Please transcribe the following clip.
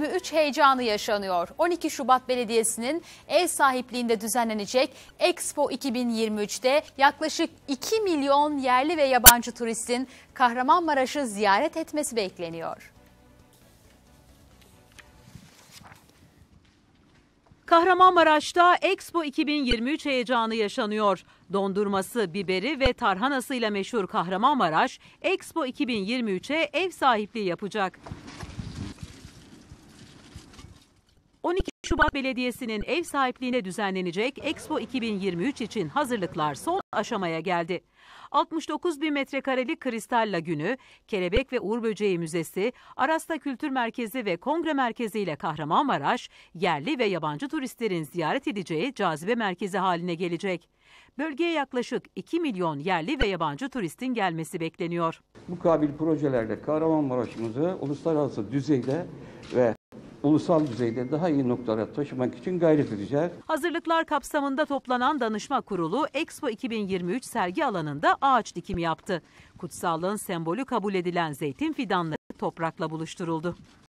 23 heyecanı yaşanıyor. 12 Şubat Belediyesi'nin ev sahipliğinde düzenlenecek Expo 2023'te yaklaşık 2 milyon yerli ve yabancı turistin Kahramanmaraş'ı ziyaret etmesi bekleniyor. Kahramanmaraş'ta Expo 2023 heyecanı yaşanıyor. Dondurması, biberi ve tarhanasıyla meşhur Kahramanmaraş, Expo 2023'e ev sahipliği yapacak. 12 Şubat Belediyesi'nin ev sahipliğine düzenlenecek Expo 2023 için hazırlıklar son aşamaya geldi. 69 bin metrekarelik Kristalla Günü, Kelebek ve Uğur Böceği Müzesi, Arasta Kültür Merkezi ve Kongre Merkezi ile Kahramanmaraş, yerli ve yabancı turistlerin ziyaret edeceği cazibe merkezi haline gelecek. Bölgeye yaklaşık 2 milyon yerli ve yabancı turistin gelmesi bekleniyor. Bu kabil projelerle Kahramanmaraş'ımızı uluslararası düzeyde ve ulusal düzeyde daha iyi noktalara taşımak için gayret edeceğiz. Hazırlıklar kapsamında toplanan danışma kurulu Expo 2023 sergi alanında ağaç dikimi yaptı. Kutsallığın sembolü kabul edilen zeytin fidanları toprakla buluşturuldu.